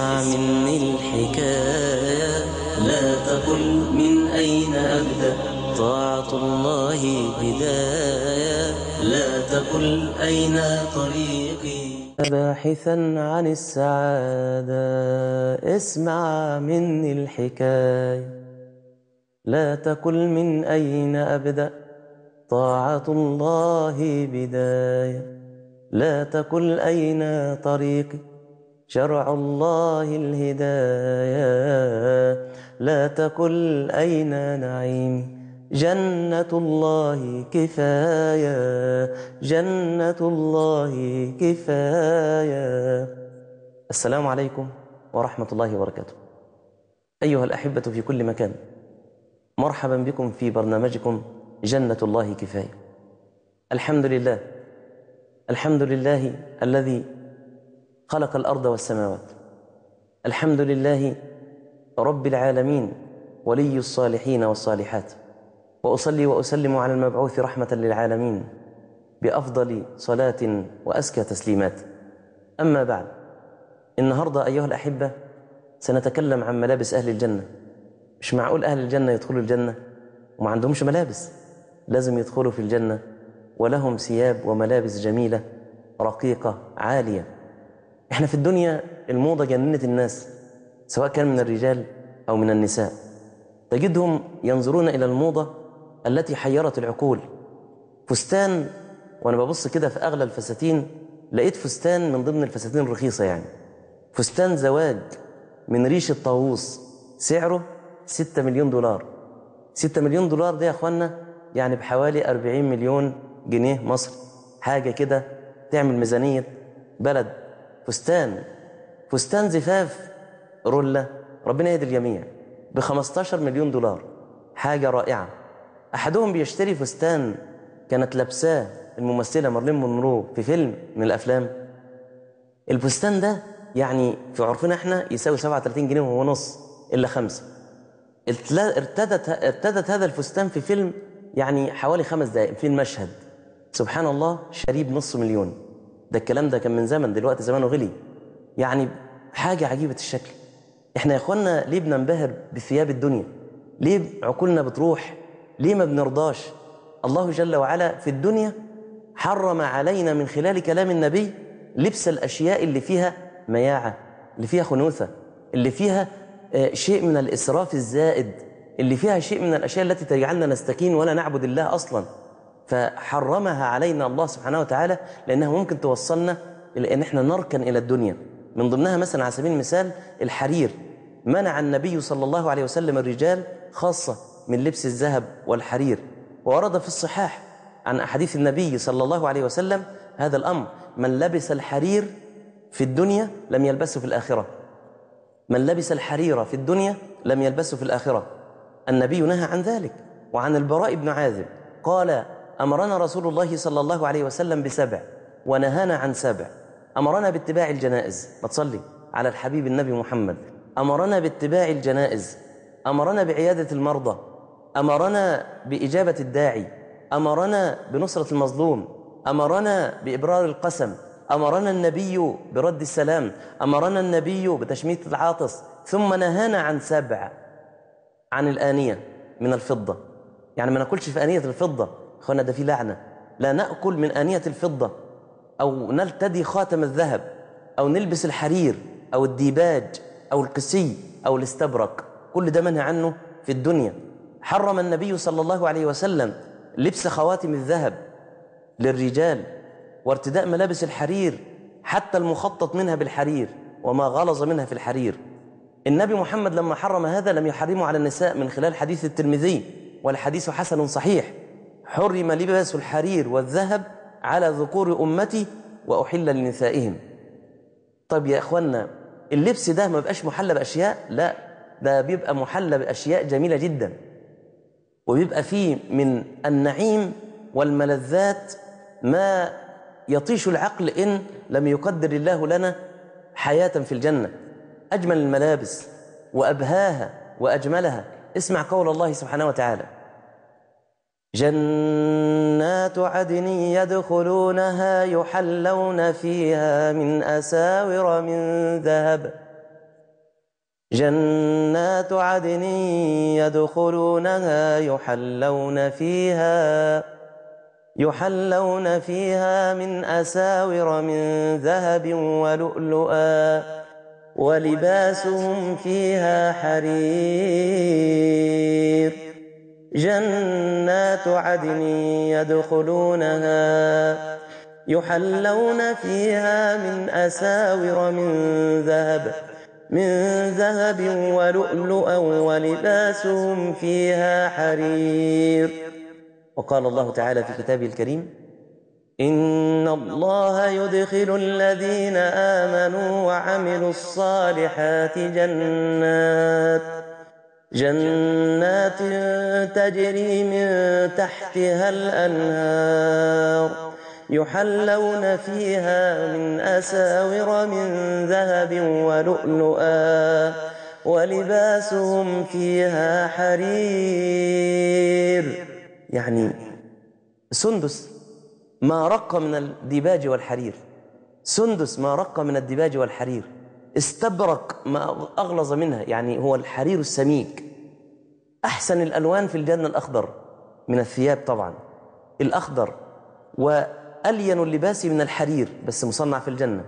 اسمع مني الحكاية لا تقل من أين أبدأ طاعة الله بداية لا تقل أين طريقي باحثا عن السعادة اسمع مني الحكاية لا تقل من أين أبدأ طاعة الله بداية لا تقل أين طريقي شرع الله الهدايا لا تقل أين نعيم جنة الله كفاية جنة الله كفاية السلام عليكم ورحمة الله وبركاته أيها الأحبة في كل مكان مرحبا بكم في برنامجكم جنة الله كفاية الحمد لله الحمد لله الذي خلق الأرض والسماوات الحمد لله رب العالمين ولي الصالحين والصالحات وأصلي وأسلم على المبعوث رحمة للعالمين بأفضل صلاة وأزكى تسليمات أما بعد النهاردة أيها الأحبة سنتكلم عن ملابس أهل الجنة مش معقول أهل الجنة يدخلوا الجنة وما عندهمش ملابس لازم يدخلوا في الجنة ولهم ثياب وملابس جميلة رقيقة عالية احنا في الدنيا الموضة جننت الناس سواء كان من الرجال أو من النساء تجدهم ينظرون إلى الموضة التي حيرت العقول فستان وأنا ببص كده في أغلى الفساتين لقيت فستان من ضمن الفساتين الرخيصة يعني فستان زواج من ريش الطاووس سعره 6 مليون دولار 6 مليون دولار دي يا اخوانا يعني بحوالي 40 مليون جنيه مصري حاجة كده تعمل ميزانية بلد فستان فستان زفاف رولة ربنا يهدي الجميع ب 15 مليون دولار حاجة رائعة أحدهم بيشتري فستان كانت لابساه الممثلة مارلين مونرو في فيلم من الأفلام الفستان ده يعني في عرفنا احنا يساوي 37 جنيه وهو نص إلا خمسة ارتدت ارتدت هذا الفستان في فيلم يعني حوالي خمس دقائق في المشهد سبحان الله شريب نص مليون ده الكلام ده كان من زمن دلوقتي زمانه غلي يعني حاجة عجيبة الشكل احنا يا اخوانا ليه بننبهر بثياب الدنيا ليه عقولنا بتروح ليه ما بنرضاش الله جل وعلا في الدنيا حرم علينا من خلال كلام النبي لبس الأشياء اللي فيها مياعة اللي فيها خنوثة اللي فيها آه، شيء من الإسراف الزائد اللي فيها شيء من الأشياء التي تجعلنا نستكين ولا نعبد الله أصلاً فحرمها علينا الله سبحانه وتعالى لأنها ممكن توصلنا إلى أن احنا نركن إلى الدنيا من ضمنها مثلا على سبيل المثال الحرير منع النبي صلى الله عليه وسلم الرجال خاصة من لبس الذهب والحرير وورد في الصحاح عن أحاديث النبي صلى الله عليه وسلم هذا الأمر من لبس الحرير في الدنيا لم يلبسه في الآخرة من لبس الحرير في الدنيا لم يلبسه في الآخرة النبي نهى عن ذلك وعن البراء بن عازب قال أمرنا رسول الله صلى الله عليه وسلم بسبع ونهانا عن سبع أمرنا باتباع الجنائز ما تصلي على الحبيب النبي محمد أمرنا باتباع الجنائز أمرنا بعيادة المرضى أمرنا بإجابة الداعي أمرنا بنصرة المظلوم أمرنا بإبرار القسم أمرنا النبي برد السلام أمرنا النبي بتشميت العاطس ثم نهانا عن سبع عن الآنية من الفضة يعني ما ناكلش في آنية الفضة اخوانا ده في لعنه لا ناكل من انيه الفضه او نلتدي خاتم الذهب او نلبس الحرير او الديباج او القسي او الاستبرق كل ده منهى عنه في الدنيا حرم النبي صلى الله عليه وسلم لبس خواتم الذهب للرجال وارتداء ملابس الحرير حتى المخطط منها بالحرير وما غلظ منها في الحرير النبي محمد لما حرم هذا لم يحرمه على النساء من خلال حديث الترمذي والحديث حسن صحيح حرم لباس الحرير والذهب على ذكور أمتي وأحل لنسائهم طب يا إخوانا اللبس ده ما بقاش محلى بأشياء لا ده بيبقى محلى بأشياء جميلة جدا وبيبقى فيه من النعيم والملذات ما يطيش العقل إن لم يقدر الله لنا حياة في الجنة أجمل الملابس وأبهاها وأجملها اسمع قول الله سبحانه وتعالى جنات عدن يدخلونها يحلون فيها من أساور من ذهب جنات عدن يدخلونها يحلون فيها يحلون فيها من أساور من ذهب ولؤلؤا ولباسهم فيها حرير جنات عدن يدخلونها يحلون فيها من أساور من ذهب من ذهب ولؤلؤا ولباسهم فيها حرير وقال الله تعالى في كتابه الكريم إن الله يدخل الذين آمنوا وعملوا الصالحات جنات جنات تجري من تحتها الأنهار يحلون فيها من أساور من ذهب ولؤلؤا ولباسهم فيها حرير يعني سندس ما رق من الديباج والحرير سندس ما رق من الديباج والحرير استبرق ما أغلظ منها يعني هو الحرير السميك أحسن الألوان في الجنة الأخضر من الثياب طبعا الأخضر وألين اللباس من الحرير بس مصنع في الجنة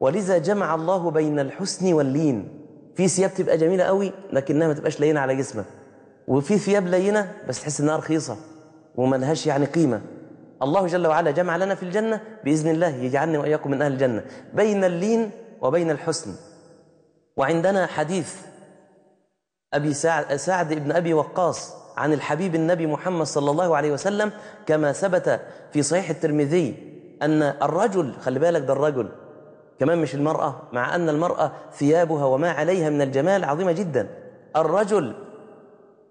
ولذا جمع الله بين الحسن واللين في ثياب تبقى جميلة قوي لكنها ما تبقاش لينة على جسمك وفي ثياب لينة بس تحس إنها رخيصة وملهاش يعني قيمة الله جل وعلا جمع لنا في الجنة بإذن الله يجعلني وإياكم من أهل الجنة بين اللين وبين الحسن وعندنا حديث أبي سعد, سعد بن أبي وقاص عن الحبيب النبي محمد صلى الله عليه وسلم كما ثبت في صحيح الترمذي أن الرجل خلي بالك ده الرجل كمان مش المرأة مع أن المرأة ثيابها وما عليها من الجمال عظيمة جدا الرجل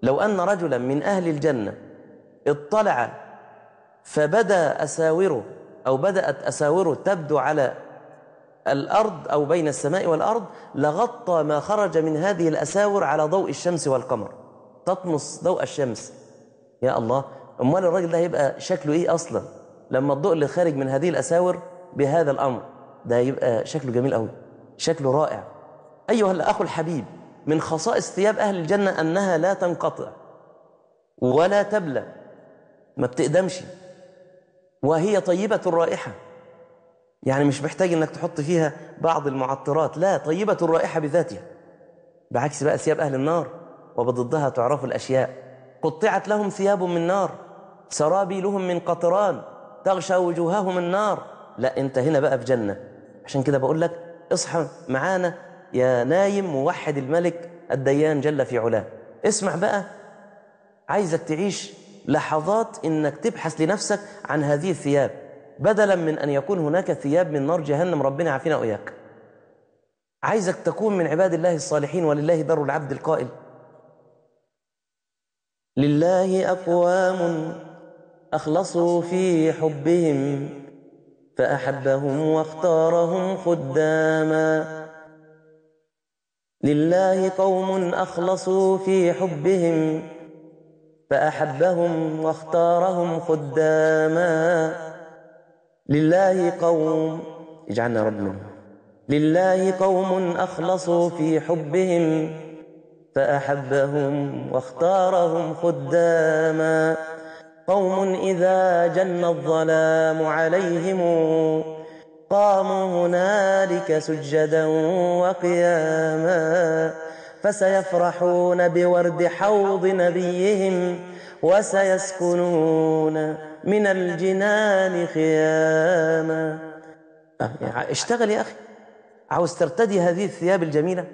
لو أن رجلا من أهل الجنة اطلع فبدا أساوره أو بدأت أساوره تبدو على الأرض أو بين السماء والأرض لغطى ما خرج من هذه الأساور على ضوء الشمس والقمر تطمس ضوء الشمس يا الله أمال الراجل ده هيبقى شكله إيه أصلا لما الضوء اللي خارج من هذه الأساور بهذا الأمر ده هيبقى شكله جميل أوي شكله رائع أيها الأخ الحبيب من خصائص ثياب أهل الجنة أنها لا تنقطع ولا تبلى ما بتقدمش وهي طيبة الرائحة يعني مش محتاج انك تحط فيها بعض المعطرات لا طيبة الرائحة بذاتها بعكس بقى ثياب أهل النار وبضدها تعرف الأشياء قطعت لهم ثياب من نار سرابيلهم من قطران تغشى وجوههم النار لا انت هنا بقى في جنة عشان كده بقول لك اصحى معانا يا نايم موحد الملك الديان جل في علاه اسمع بقى عايزك تعيش لحظات انك تبحث لنفسك عن هذه الثياب بدلا من أن يكون هناك ثياب من نار جهنم ربنا عافينا وإياك عايزك تكون من عباد الله الصالحين ولله بر العبد القائل لله أقوام أخلصوا في حبهم فأحبهم واختارهم خداما لله قوم أخلصوا في حبهم فأحبهم واختارهم خداما لله قوم اجعلنا رب منهم لله قوم أخلصوا في حبهم فأحبهم واختارهم خداما قوم إذا جن الظلام عليهم قاموا هنالك سجدا وقياما فسيفرحون بورد حوض نبيهم وسيسكنون من الجنان خياما آه، اشتغل يا أخي عاوز ترتدي هذه الثياب الجميلة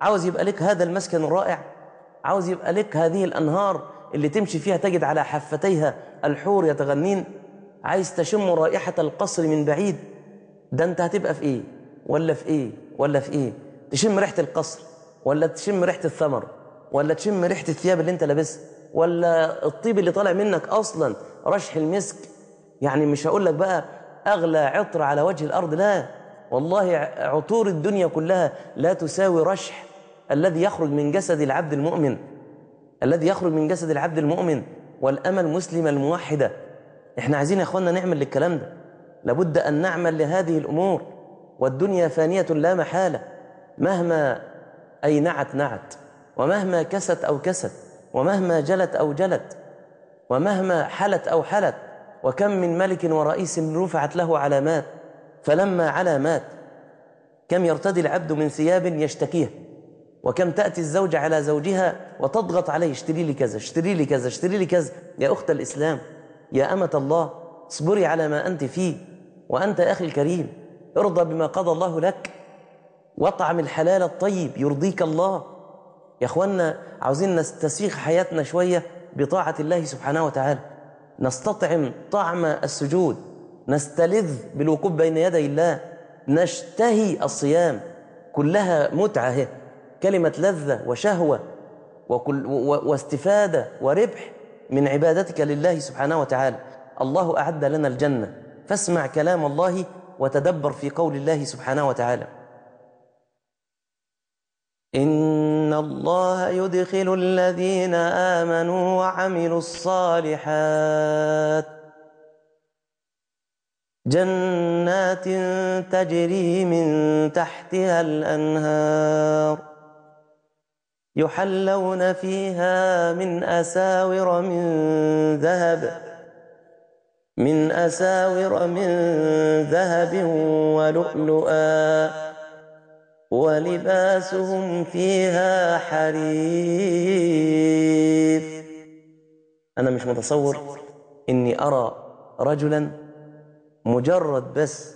عاوز يبقى لك هذا المسكن الرائع عاوز يبقى لك هذه الأنهار اللي تمشي فيها تجد على حفتيها الحور يتغنين عايز تشم رائحة القصر من بعيد ده انت هتبقى في ايه ولا في ايه ولا في ايه تشم ريحة القصر ولا تشم ريحة الثمر ولا تشم ريحة الثياب اللي انت لابسها ولا الطيب اللي طالع منك اصلا رشح المسك يعني مش هقول لك بقى أغلى عطر على وجه الأرض لا والله عطور الدنيا كلها لا تساوي رشح الذي يخرج من جسد العبد المؤمن الذي يخرج من جسد العبد المؤمن والأمة المسلمة الموحدة احنا عايزين يا اخوانا نعمل للكلام ده لابد أن نعمل لهذه الأمور والدنيا فانية لا محالة مهما أي نعت نعت ومهما كست أو كست ومهما جلت أو جلت ومهما حلت أو حلت وكم من ملك ورئيس رفعت له علامات فلما علامات كم يرتدي العبد من ثياب يشتكيه وكم تأتي الزوجة على زوجها وتضغط عليه اشتري لي كذا اشتري لي كذا اشتري لي كذا يا أخت الإسلام يا أمة الله اصبري على ما أنت فيه وأنت أخي الكريم ارضى بما قضى الله لك واطعم الحلال الطيب يرضيك الله يا اخوانا عاوزين نستسيخ حياتنا شويه بطاعة الله سبحانه وتعالى نستطعم طعم السجود نستلذ بالوقوف بين يدي الله نشتهي الصيام كلها متعة هي كلمة لذة وشهوة وكل واستفادة وربح من عبادتك لله سبحانه وتعالى الله أعد لنا الجنة فاسمع كلام الله وتدبر في قول الله سبحانه وتعالى إن إن الله يدخل الذين آمنوا وعملوا الصالحات جنات تجري من تحتها الأنهار يحلون فيها من أساور من ذهب من أساور من ذهب ولؤلؤا ولباسهم فيها حرير أنا مش متصور إني أرى رجلا مجرد بس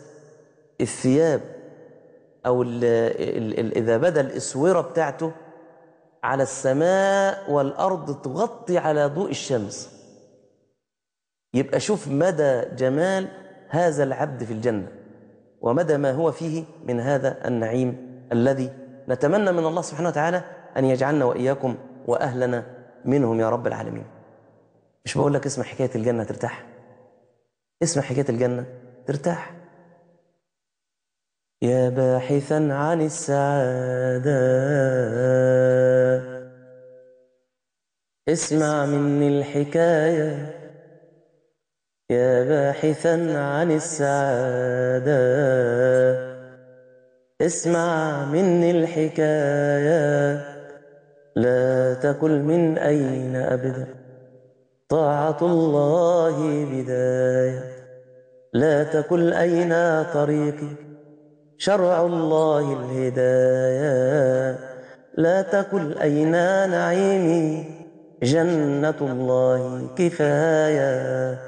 الثياب أو الـ الـ الـ إذا بدا الإسورة بتاعته على السماء والأرض تغطي على ضوء الشمس يبقى شوف مدى جمال هذا العبد في الجنة ومدى ما هو فيه من هذا النعيم الذي نتمنى من الله سبحانه وتعالى أن يجعلنا وإياكم وأهلنا منهم يا رب العالمين مش بقول لك اسمع حكاية الجنة ترتاح اسمع حكاية الجنة ترتاح يا باحثا عن السعادة اسمع مني الحكاية يا باحثا عن السعادة اسمع مني الحكاية لا تقل من أين أبدأ طاعة الله بداية لا تقل أين طريقي شرع الله الهداية لا تقل أين نعيمي جنة الله كفاية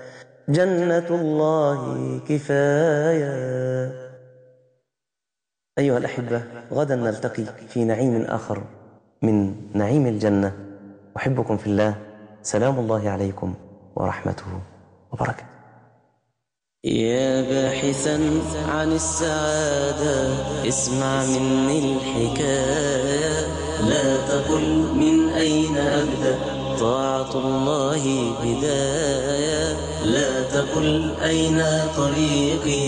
جنة الله كفاية أيها الأحبة غدا نلتقي في نعيم آخر من نعيم الجنة أحبكم في الله سلام الله عليكم ورحمته وبركاته يا باحثا عن السعادة اسمع مني الحكاية لا تقل من أين أبدأ طاعة الله بداية لا تقل أين طريقي